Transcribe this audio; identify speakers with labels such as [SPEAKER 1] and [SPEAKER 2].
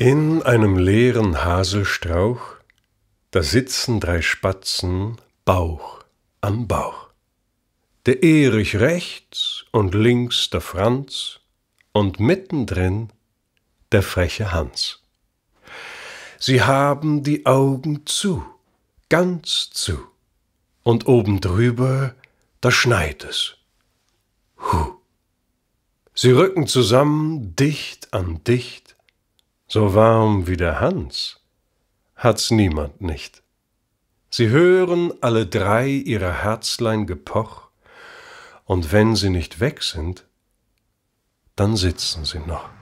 [SPEAKER 1] In einem leeren Haselstrauch, da sitzen drei Spatzen Bauch an Bauch. Der Erich rechts und links der Franz und mittendrin der freche Hans. Sie haben die Augen zu, ganz zu, und oben drüber, da schneit es. Huh. Sie rücken zusammen, dicht an dicht, so warm wie der Hans hat's niemand nicht. Sie hören alle drei ihre Herzlein gepoch, und wenn sie nicht weg sind, dann sitzen sie noch.